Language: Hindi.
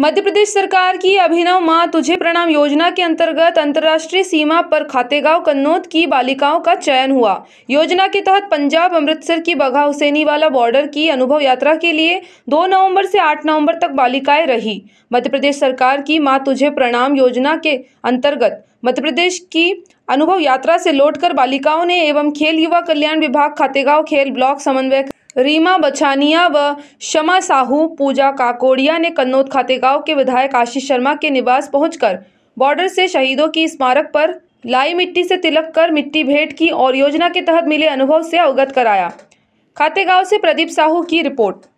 मध्य प्रदेश सरकार की अभिनव माँ तुझे प्रणाम योजना के अंतर्गत अंतर्राष्ट्रीय सीमा पर खातेगांव कन्नौत की बालिकाओं का चयन हुआ योजना के तहत पंजाब अमृतसर की बघा हुसैनी वाला बॉर्डर की अनुभव यात्रा के लिए 2 नवंबर से 8 नवंबर तक बालिकाएं रही मध्य प्रदेश सरकार की माँ तुझे प्रणाम योजना के अंतर्गत मध्य प्रदेश की अनुभव यात्रा से लौटकर बालिकाओं ने एवं खेल युवा कल्याण विभाग खातेगांव खेल ब्लॉक समन्वय रीमा बछानिया व शमा साहू पूजा काकोड़िया ने खाते गांव के विधायक आशीष शर्मा के निवास पहुंचकर बॉर्डर से शहीदों की स्मारक पर लाई मिट्टी से तिलक कर मिट्टी भेंट की और योजना के तहत मिले अनुभव से अवगत कराया खातेगांव से प्रदीप साहू की रिपोर्ट